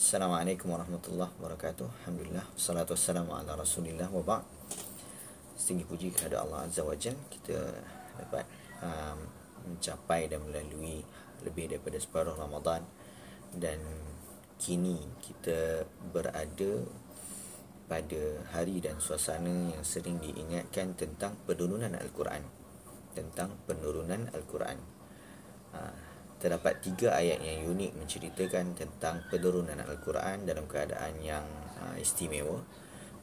Assalamualaikum warahmatullahi wabarakatuh. Alhamdulillah. Assalamualaikum wassalamu wabarakatuh. Rasulillah wa Setinggi puji kepada Allah Azza wa Jal kita dapat um, mencapai dan melalui lebih daripada separuh Ramadan dan kini kita berada pada hari dan suasana yang sering diingatkan tentang penurunan Al-Quran. Tentang penurunan Al-Quran. Ah, terdapat tiga ayat yang unik menceritakan tentang penurunan Al-Quran dalam keadaan yang uh, istimewa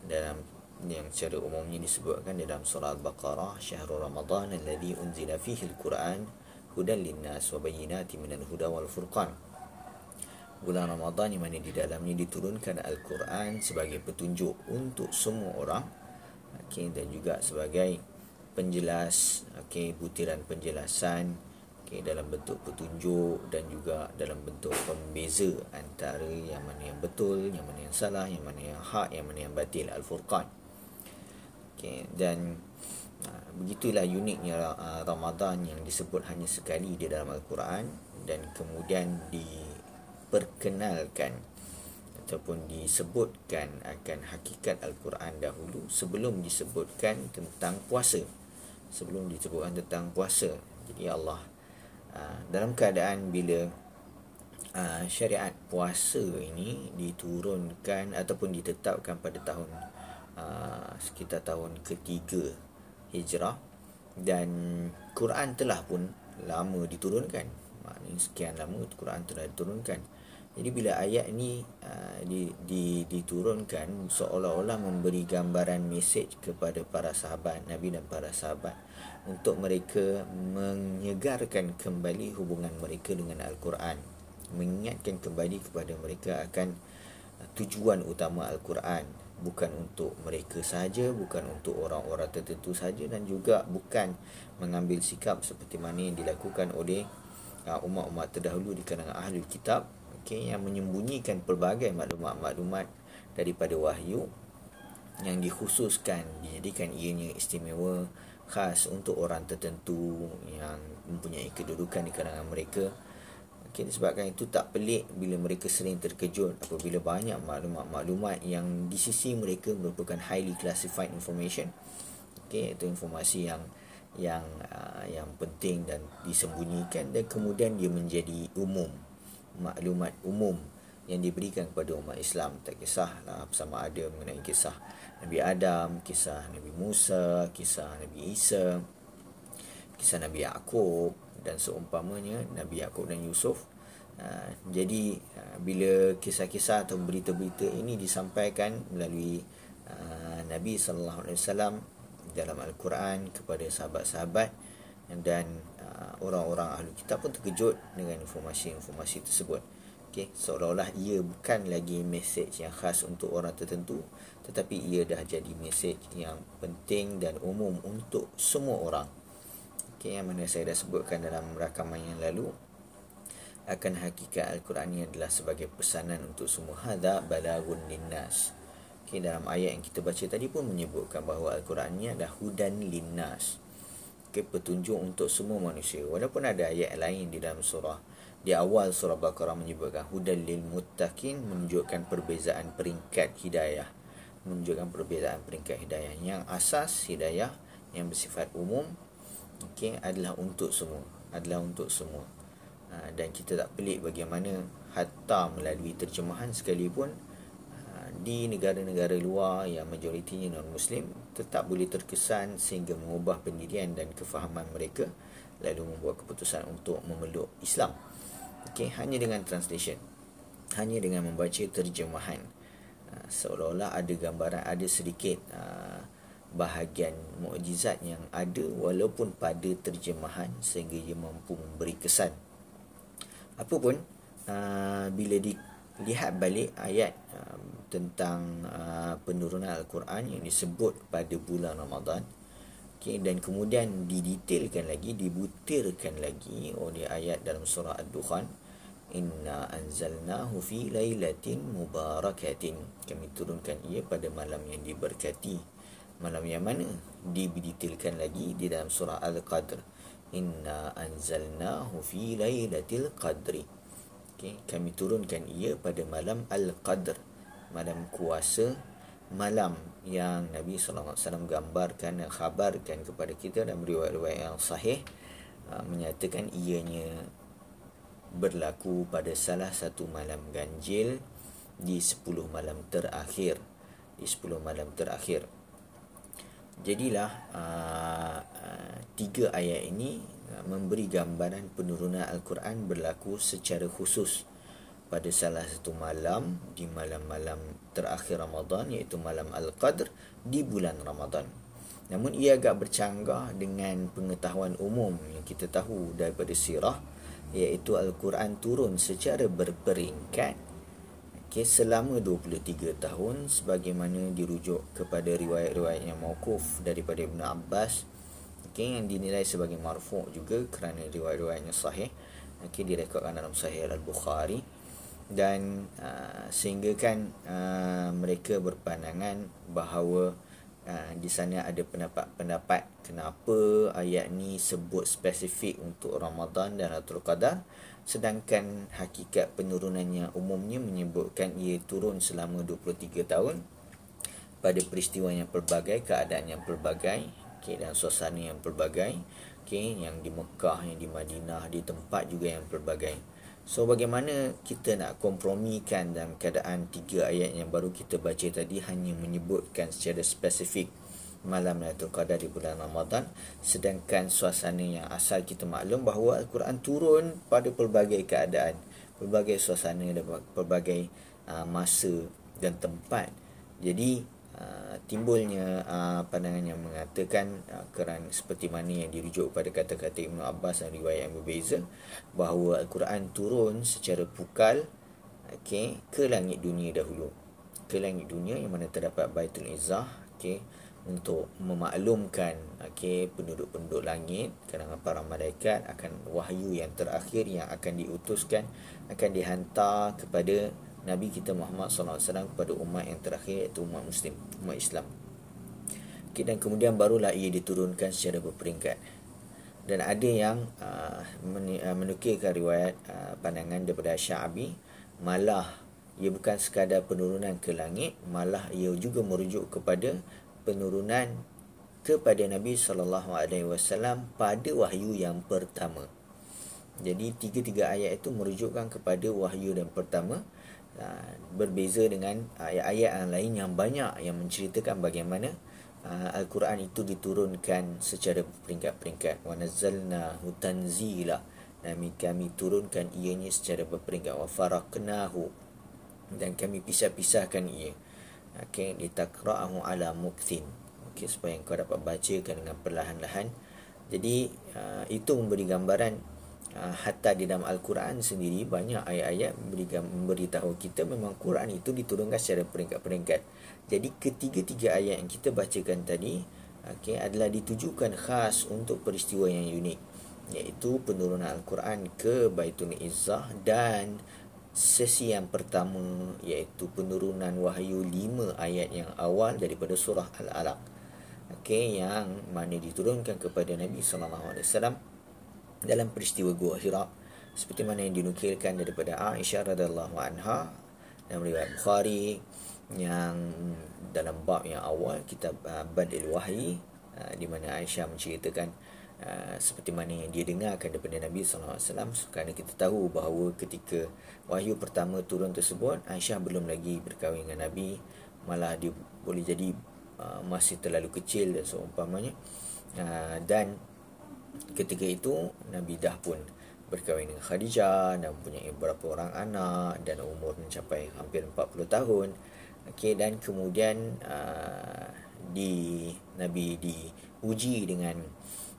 dalam yang secara umumnya disebutkan dalam surah Al-Baqarah Syahrul Ramadhan yang alladhi unzila fihi Al-Quran hudan linnas wa bayyinati minal huda wal furqan bulan Ramadhan yang mana di dalamnya diturunkan Al-Quran sebagai petunjuk untuk semua orang okay, dan juga sebagai penjelas okay, butiran penjelasan okay, dalam bentuk petunjuk dan juga dalam bentuk pembeza antara yang mana yang betul, yang mana yang salah, yang mana yang hak, yang mana yang batil al-furqan. Okay, dan uh, begitulah uniknya uh, Ramadan yang disebut hanya sekali di dalam al-Quran dan kemudian diperkenalkan ataupun disebutkan akan hakikat al-Quran dahulu sebelum disebutkan tentang puasa. Sebelum disebutkan tentang puasa. Jadi Allah Ha, dalam keadaan bila ha, syariat puasa ini diturunkan ataupun ditetapkan pada tahun uh, sekitar tahun ketiga hijrah dan Quran telah pun lama diturunkan maknanya sekian lama Quran telah diturunkan jadi bila ayat ni ah, di, di, diturunkan seolah-olah memberi gambaran mesej kepada para sahabat Nabi dan para sahabat untuk mereka menyegarkan kembali hubungan mereka dengan Al-Quran, mengingatkan kembali kepada mereka akan ah, tujuan utama Al-Quran bukan untuk mereka saja, bukan untuk orang-orang tertentu saja dan juga bukan mengambil sikap seperti mana yang dilakukan oleh ah, umat-umat terdahulu di kalangan ahli kitab okay, yang menyembunyikan pelbagai maklumat-maklumat daripada wahyu yang dikhususkan dijadikan ianya istimewa khas untuk orang tertentu yang mempunyai kedudukan di kalangan mereka okay, sebabkan itu tak pelik bila mereka sering terkejut apabila banyak maklumat-maklumat yang di sisi mereka merupakan highly classified information okay, itu informasi yang yang uh, yang penting dan disembunyikan dan kemudian dia menjadi umum maklumat umum yang diberikan kepada umat Islam tak kisah lah sama ada mengenai kisah Nabi Adam, kisah Nabi Musa, kisah Nabi Isa, kisah Nabi Yaakob dan seumpamanya Nabi Yaakob dan Yusuf. Ah, jadi ah, bila kisah-kisah atau berita-berita ini disampaikan melalui ah, Nabi Sallallahu Alaihi Wasallam dalam Al-Quran kepada sahabat-sahabat, dan uh, orang-orang ahli kitab pun terkejut dengan informasi-informasi tersebut okey seolah-olah ia bukan lagi message yang khas untuk orang tertentu tetapi ia dah jadi message yang penting dan umum untuk semua orang okey yang mana saya dah sebutkan dalam rakaman yang lalu akan hakikat al-Quran ini adalah sebagai pesanan untuk semua hadza balagun linnas okey dalam ayat yang kita baca tadi pun menyebutkan bahawa al-Quran ini adalah hudan linnas okay, petunjuk untuk semua manusia. Walaupun ada ayat lain di dalam surah di awal surah Al-Baqarah menyebutkan hudal lil muttaqin menunjukkan perbezaan peringkat hidayah. Menunjukkan perbezaan peringkat hidayah yang asas hidayah yang bersifat umum okay, adalah untuk semua. Adalah untuk semua. Ah, dan kita tak pelik bagaimana hatta melalui terjemahan sekalipun di negara-negara luar yang majoritinya non-muslim tetap boleh terkesan sehingga mengubah pendirian dan kefahaman mereka lalu membuat keputusan untuk memeluk Islam. Okay, hanya dengan translation. Hanya dengan membaca terjemahan. Ah, seolah-olah ada gambaran ada sedikit ah, bahagian mukjizat yang ada walaupun pada terjemahan sehingga ia mampu memberi kesan. Apapun, ah, bila di lihat balik ayat um, tentang uh, penurunan Al-Quran yang disebut pada bulan Ramadhan, okay, dan kemudian didetailkan lagi, dibutirkan lagi oleh ayat dalam surah Ad-Dukhan Inna anzalnahu fi lailatin mubarakatin Kami turunkan ia pada malam yang diberkati Malam yang mana? Dibidetailkan lagi di dalam surah Al-Qadr Inna anzalnahu fi lailatil qadri okay, kami turunkan ia pada malam Al-Qadr malam kuasa malam yang Nabi SAW gambarkan dan khabarkan kepada kita dan riwayat-riwayat yang sahih uh, menyatakan ianya berlaku pada salah satu malam ganjil di sepuluh malam terakhir di sepuluh malam terakhir jadilah uh, uh, tiga ayat ini Ya, memberi gambaran penurunan Al-Quran berlaku secara khusus pada salah satu malam di malam-malam terakhir Ramadan iaitu malam Al-Qadr di bulan Ramadan. Namun ia agak bercanggah dengan pengetahuan umum yang kita tahu daripada sirah iaitu Al-Quran turun secara berperingkat okay, selama 23 tahun sebagaimana dirujuk kepada riwayat-riwayat yang mawkuf daripada Ibn Abbas okay, yang dinilai sebagai marfu juga kerana riwayat-riwayatnya sahih okay, direkodkan dalam sahih al-Bukhari dan uh, sehingga kan uh, mereka berpandangan bahawa uh, di sana ada pendapat-pendapat kenapa ayat ni sebut spesifik untuk Ramadan dan Lailatul Qadar sedangkan hakikat penurunannya umumnya menyebutkan ia turun selama 23 tahun pada peristiwa yang pelbagai keadaan yang pelbagai okay, dan suasana yang pelbagai okay, yang di Mekah, yang di Madinah, di tempat juga yang pelbagai So bagaimana kita nak kompromikan dalam keadaan tiga ayat yang baru kita baca tadi hanya menyebutkan secara spesifik malam Lailatul Qadar di bulan Ramadan sedangkan suasana yang asal kita maklum bahawa Al-Quran turun pada pelbagai keadaan, pelbagai suasana dan pelbagai ah, masa dan tempat. Jadi Uh, timbulnya uh, pandangan yang mengatakan uh, kerana seperti mana yang dirujuk pada kata-kata Ibn Abbas dan riwayat yang berbeza bahawa Al-Quran turun secara pukal okay, ke langit dunia dahulu ke langit dunia yang mana terdapat Baitul Izzah okay, untuk memaklumkan okay, penduduk-penduduk langit kerana para malaikat akan wahyu yang terakhir yang akan diutuskan akan dihantar kepada Nabi kita Muhammad SAW kepada umat yang terakhir iaitu umat Muslim, umat Islam. Okay, dan kemudian barulah ia diturunkan secara berperingkat. Dan ada yang uh, ah, ah, menukilkan riwayat uh, pandangan daripada Syabi, malah ia bukan sekadar penurunan ke langit, malah ia juga merujuk kepada penurunan kepada Nabi SAW pada wahyu yang pertama. Jadi tiga-tiga ayat itu merujukkan kepada wahyu yang pertama. Ah, berbeza dengan ah, ayat-ayat yang lain yang banyak yang menceritakan bagaimana ah, Al-Quran itu diturunkan secara peringkat-peringkat wa nazzalna hutanzila kami kami turunkan ianya secara berperingkat Wafaraknahu. dan kami pisah-pisahkan ia Okay, ditaqra'ahu ala muktin okey supaya engkau dapat baca dengan perlahan-lahan jadi itu memberi gambaran Ah, hatta di dalam al-Quran sendiri banyak ayat-ayat memberitahu kita memang Quran itu diturunkan secara peringkat-peringkat. Jadi ketiga-tiga ayat yang kita bacakan tadi okay, adalah ditujukan khas untuk peristiwa yang unik iaitu penurunan al-Quran ke Baitul Izzah dan sesi yang pertama iaitu penurunan wahyu 5 ayat yang awal daripada surah Al-Alaq. okay, yang mana diturunkan kepada Nabi sallallahu alaihi wasallam dalam peristiwa Gua Hira seperti mana yang dinukilkan daripada Aisyah radhiyallahu anha dalam riwayat Bukhari yang dalam bab yang awal kita uh, Badil Wahyi uh, di mana Aisyah menceritakan uh, seperti mana yang dia dengarkan daripada Nabi sallallahu alaihi wasallam kerana kita tahu bahawa ketika wahyu pertama turun tersebut Aisyah belum lagi berkahwin dengan Nabi malah dia boleh jadi uh, masih terlalu kecil dan seumpamanya uh, dan ketika itu Nabi dah pun berkahwin dengan Khadijah dan punya beberapa orang anak dan umur mencapai hampir 40 tahun. Okey dan kemudian uh, di Nabi diuji dengan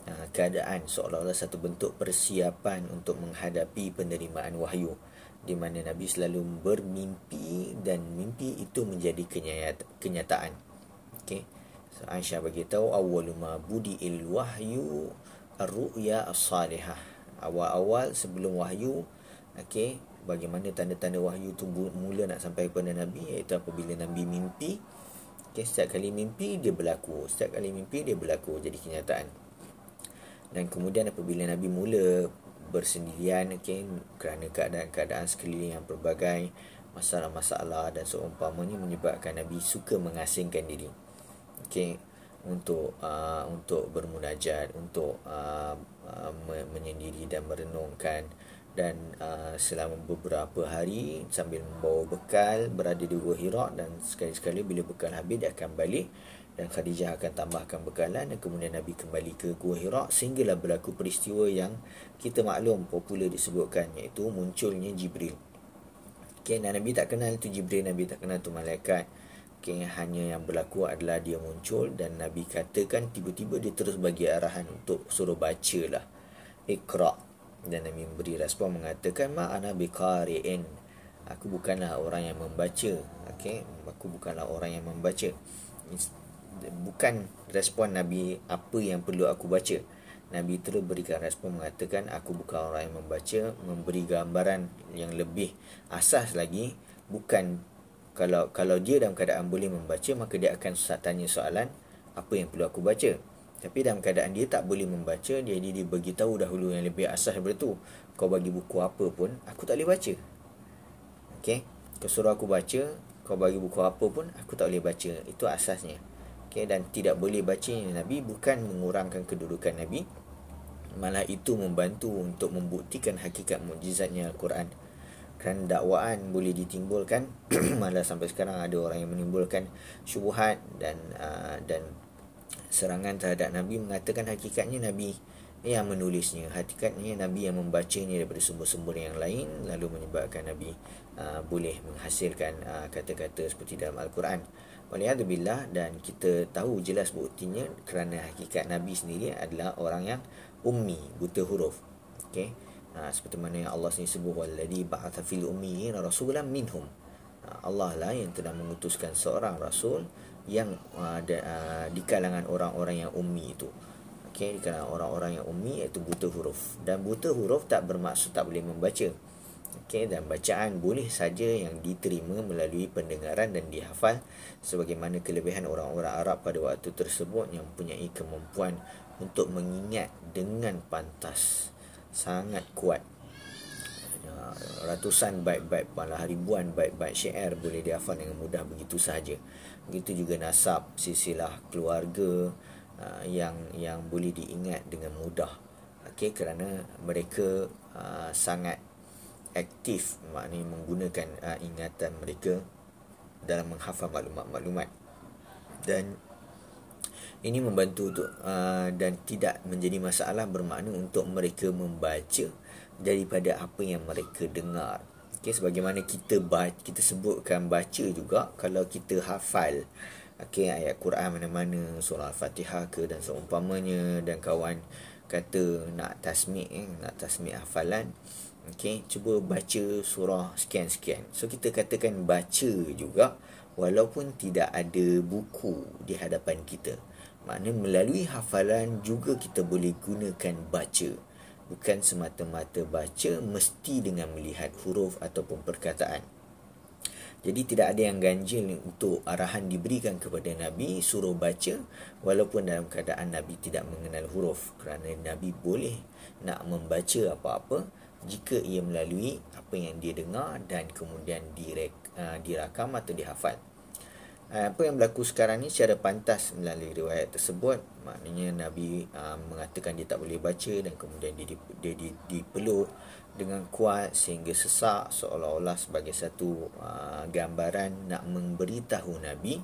uh, keadaan seolah-olah satu bentuk persiapan untuk menghadapi penerimaan wahyu di mana Nabi selalu bermimpi dan mimpi itu menjadi kenyataan. Okey. So, Aisyah bagi tahu awwaluma budi il wahyu ar-ru'ya as-salihah. Awal-awal sebelum wahyu, okey, bagaimana tanda-tanda wahyu tu mula nak sampai kepada nabi iaitu apabila nabi mimpi. Okey, setiap kali mimpi dia berlaku. Setiap kali mimpi dia berlaku jadi kenyataan. Dan kemudian apabila nabi mula bersendirian okey kerana keadaan-keadaan sekeliling yang berbagai masalah-masalah dan seumpamanya menyebabkan nabi suka mengasingkan diri. Okey, untuk uh, untuk bermunajat untuk uh, uh, menyendiri dan merenungkan dan uh, selama beberapa hari sambil membawa bekal berada di gua Hira dan sekali-sekali bila bekal habis dia akan balik dan Khadijah akan tambahkan bekalan dan kemudian Nabi kembali ke gua Hira sehinggalah berlaku peristiwa yang kita maklum popular disebutkan iaitu munculnya Jibril. Okay, Nabi tak kenal tu Jibril, Nabi tak kenal tu malaikat. Okay, hanya yang berlaku adalah dia muncul dan Nabi katakan tiba-tiba dia terus bagi arahan untuk suruh baca lah. Ikhra. Dan Nabi memberi respon mengatakan, Ma'ana biqari'in. Aku bukanlah orang yang membaca. Okay, aku bukanlah orang yang membaca. Bukan respon Nabi apa yang perlu aku baca. Nabi terus berikan respon mengatakan, Aku bukan orang yang membaca. Memberi gambaran yang lebih asas lagi. Bukan kalau kalau dia dalam keadaan boleh membaca maka dia akan susah tanya soalan apa yang perlu aku baca tapi dalam keadaan dia tak boleh membaca jadi dia bagi tahu dahulu yang lebih asas daripada tu kau bagi buku apa pun aku tak boleh baca okey kau suruh aku baca kau bagi buku apa pun aku tak boleh baca itu asasnya okey dan tidak boleh baca nabi bukan mengurangkan kedudukan nabi malah itu membantu untuk membuktikan hakikat mukjizatnya al-Quran kerana dakwaan boleh ditimbulkan malah sampai sekarang ada orang yang menimbulkan syubhat dan uh, dan serangan terhadap nabi mengatakan hakikatnya nabi yang menulisnya hakikatnya nabi yang membacanya daripada sumber-sumber yang lain lalu menyebabkan nabi uh, boleh menghasilkan uh, kata-kata seperti dalam al-Quran waliyadzubillah dan kita tahu jelas buktinya kerana hakikat nabi sendiri adalah orang yang ummi buta huruf Okay ha, seperti mana Allah sendiri sebut walladhi ba'atha fil ummiin rasulan minhum ha, Allah lah yang telah mengutuskan seorang rasul yang ha, de, ha, di kalangan orang-orang yang ummi itu okey di kalangan orang-orang yang ummi iaitu buta huruf dan buta huruf tak bermaksud tak boleh membaca okey dan bacaan boleh saja yang diterima melalui pendengaran dan dihafal sebagaimana kelebihan orang-orang Arab pada waktu tersebut yang mempunyai kemampuan untuk mengingat dengan pantas sangat kuat ya, ratusan baik-baik malah ribuan baik-baik syair boleh dihafal dengan mudah begitu saja begitu juga nasab silsilah keluarga ah, yang yang boleh diingat dengan mudah okay kerana mereka ah, sangat aktif maknanya menggunakan ah, ingatan mereka dalam menghafal maklumat-maklumat dan ini membantu untuk uh, dan tidak menjadi masalah bermakna untuk mereka membaca daripada apa yang mereka dengar. Okey sebagaimana kita baca, kita sebutkan baca juga kalau kita hafal okey ayat Quran mana-mana surah fatihah ke dan seumpamanya dan kawan kata nak tasmi' eh nak tasmi' hafalan okey cuba baca surah sekian-sekian. So kita katakan baca juga walaupun tidak ada buku di hadapan kita. Maknanya melalui hafalan juga kita boleh gunakan baca. Bukan semata-mata baca mesti dengan melihat huruf ataupun perkataan. Jadi tidak ada yang ganjil untuk arahan diberikan kepada Nabi suruh baca walaupun dalam keadaan Nabi tidak mengenal huruf kerana Nabi boleh nak membaca apa-apa jika ia melalui apa yang dia dengar dan kemudian direk, uh, dirakam atau dihafal. Eh, apa yang berlaku sekarang ni secara pantas melalui riwayat tersebut maknanya nabi aa, eh, mengatakan dia tak boleh baca dan kemudian dia dia dipeluk dengan kuat sehingga sesak seolah-olah sebagai satu aa, eh, gambaran nak memberitahu nabi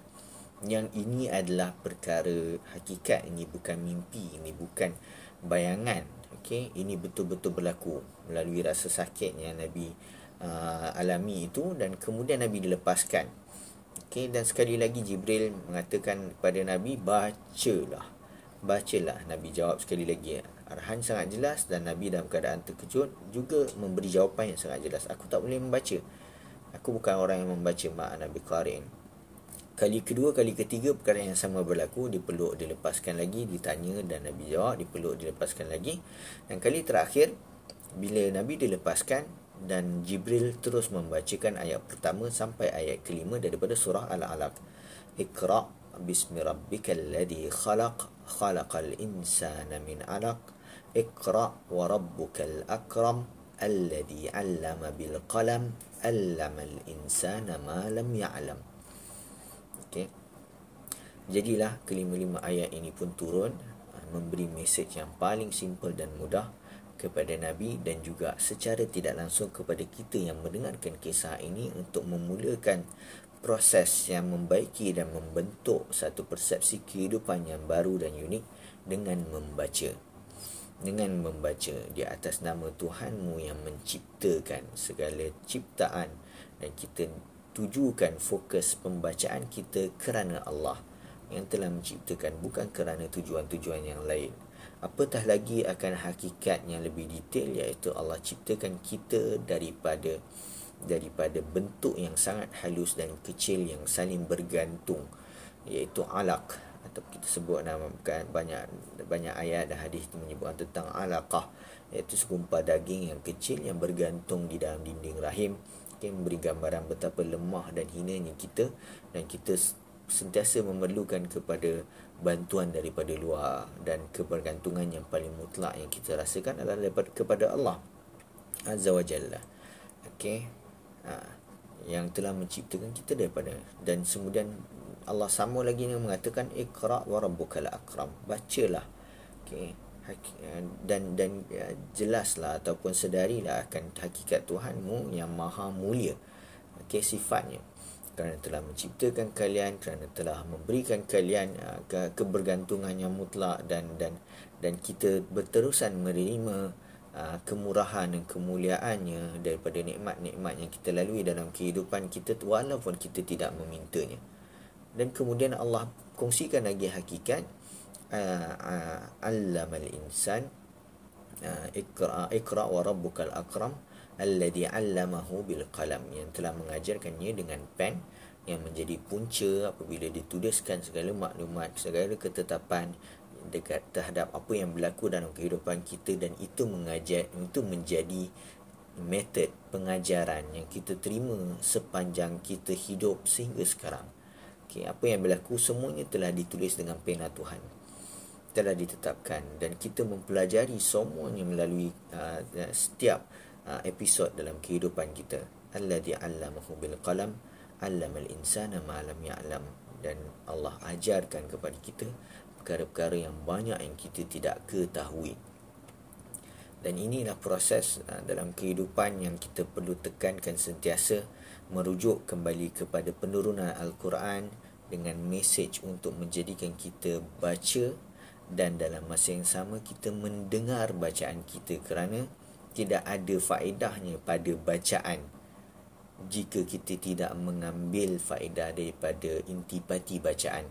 yang ini adalah perkara hakikat ini bukan mimpi ini bukan bayangan okay ini betul-betul berlaku melalui rasa sakitnya nabi aa, alami itu dan kemudian nabi dilepaskan Okay dan sekali lagi Jibril mengatakan kepada Nabi bacalah. Bacalah Nabi jawab sekali lagi. Arhan sangat jelas dan Nabi dalam keadaan terkejut juga memberi jawapan yang sangat jelas. Aku tak boleh membaca. Aku bukan orang yang membaca mak Nabi Karim. Kali kedua, kali ketiga perkara yang sama berlaku Dipeluk, dilepaskan lagi, ditanya dan Nabi jawab Dipeluk, dilepaskan lagi Dan kali terakhir Bila Nabi dilepaskan dan Jibril terus membacakan ayat pertama sampai ayat kelima daripada surah Al-Alaq. Iqra bismi rabbikal ladhi khalaq khalaqal insana min 'alaq iqra wa rabbukal akram alladhi 'allama bil qalam al insana ma lam ya'lam. Okey. Jadilah kelima-lima ayat ini pun turun memberi mesej yang paling simple dan mudah kepada Nabi dan juga secara tidak langsung kepada kita yang mendengarkan kisah ini untuk memulakan proses yang membaiki dan membentuk satu persepsi kehidupan yang baru dan unik dengan membaca dengan membaca di atas nama Tuhanmu yang menciptakan segala ciptaan dan kita tujukan fokus pembacaan kita kerana Allah yang telah menciptakan bukan kerana tujuan-tujuan yang lain apatah lagi akan hakikat yang lebih detail iaitu Allah ciptakan kita daripada daripada bentuk yang sangat halus dan kecil yang saling bergantung iaitu alaq atau kita sebut nama banyak banyak ayat dan hadis menyebutkan tentang alaqah iaitu segumpal daging yang kecil yang bergantung di dalam dinding rahim yang memberi gambaran betapa lemah dan hinanya kita dan kita sentiasa memerlukan kepada bantuan daripada luar dan kebergantungan yang paling mutlak yang kita rasakan adalah daripada kepada Allah Azza wa Jalla. Okey. Ha. yang telah menciptakan kita daripada dan kemudian Allah sama lagi yang mengatakan ikra wa rabbukal akram. Bacalah. Okey. Haki- ha, dan dan ya, jelaslah ataupun sedarilah akan hakikat Tuhanmu yang maha mulia. okay sifatnya kerana telah menciptakan kalian kerana telah memberikan kalian uh, kebergantungan yang mutlak dan dan dan kita berterusan menerima uh, kemurahan dan kemuliaannya daripada nikmat-nikmat yang kita lalui dalam kehidupan kita walaupun kita tidak memintanya dan kemudian Allah kongsikan lagi hakikat uh, uh, allamal insan uh, ikra ikra wa rabbukal akram alladhi 'allamahu bil qalam yang telah mengajarkannya dengan pen yang menjadi punca apabila dituliskan segala maklumat segala ketetapan dekat terhadap apa yang berlaku dalam kehidupan kita dan itu mengajar itu menjadi method pengajaran yang kita terima sepanjang kita hidup sehingga sekarang. Okay, apa yang berlaku semuanya telah ditulis dengan pena Tuhan. Telah ditetapkan dan kita mempelajari semuanya melalui uh, setiap uh, episod dalam kehidupan kita alladhi 'allamahu bil qalam 'allama al insana ma lam ya'lam dan Allah ajarkan kepada kita perkara-perkara yang banyak yang kita tidak ketahui dan inilah proses uh, dalam kehidupan yang kita perlu tekankan sentiasa merujuk kembali kepada penurunan al-Quran dengan message untuk menjadikan kita baca dan dalam masa yang sama kita mendengar bacaan kita kerana tidak ada faedahnya pada bacaan jika kita tidak mengambil faedah daripada intipati bacaan.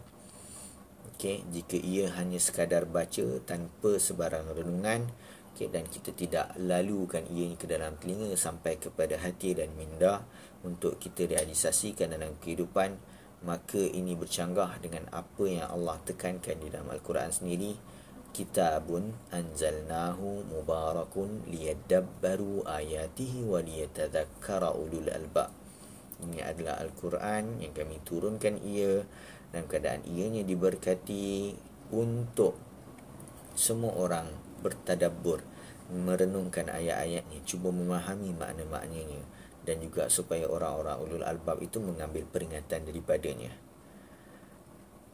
Okey, jika ia hanya sekadar baca tanpa sebarang renungan, okey dan kita tidak lalukan ia ke dalam telinga sampai kepada hati dan minda untuk kita realisasikan dalam kehidupan, maka ini bercanggah dengan apa yang Allah tekankan di dalam al-Quran sendiri kitabun anzalnahu mubarakun liyadabbaru ayatihi wa liyatadhakkara ulul albab ini adalah Al-Quran yang kami turunkan ia dan keadaan ianya diberkati untuk semua orang bertadabbur merenungkan ayat-ayatnya cuba memahami makna-maknanya dan juga supaya orang-orang ulul albab itu mengambil peringatan daripadanya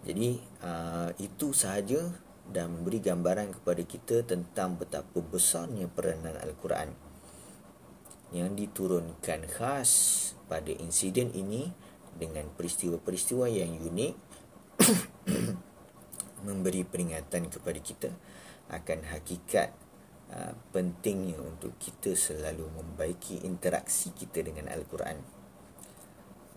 jadi uh, itu sahaja dan memberi gambaran kepada kita tentang betapa besarnya peranan Al-Quran yang diturunkan khas pada insiden ini dengan peristiwa-peristiwa yang unik memberi peringatan kepada kita akan hakikat uh, pentingnya untuk kita selalu membaiki interaksi kita dengan Al-Quran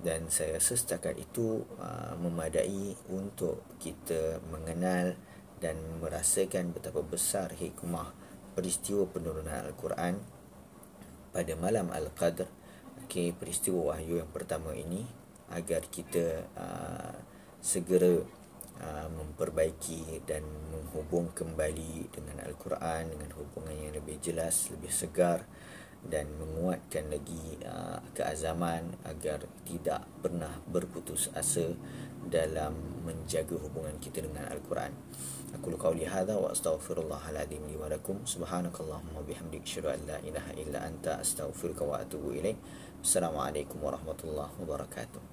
dan saya rasa setakat itu uh, memadai untuk kita mengenal dan merasakan betapa besar hikmah peristiwa penurunan Al-Quran pada malam Al-Qadr okay, peristiwa wahyu yang pertama ini agar kita uh, segera uh, memperbaiki dan menghubung kembali dengan Al-Quran dengan hubungan yang lebih jelas, lebih segar dan menguatkan lagi uh, keazaman agar tidak pernah berputus asa dalam menjaga hubungan kita dengan Al-Quran. Aku lu kau lihat wa astaghfirullah aladim li warakum. Subhanakallahumma bihamdik syuruh an la ilaha illa anta astaghfirullah wa atubu ilaih. Assalamualaikum warahmatullahi wabarakatuh.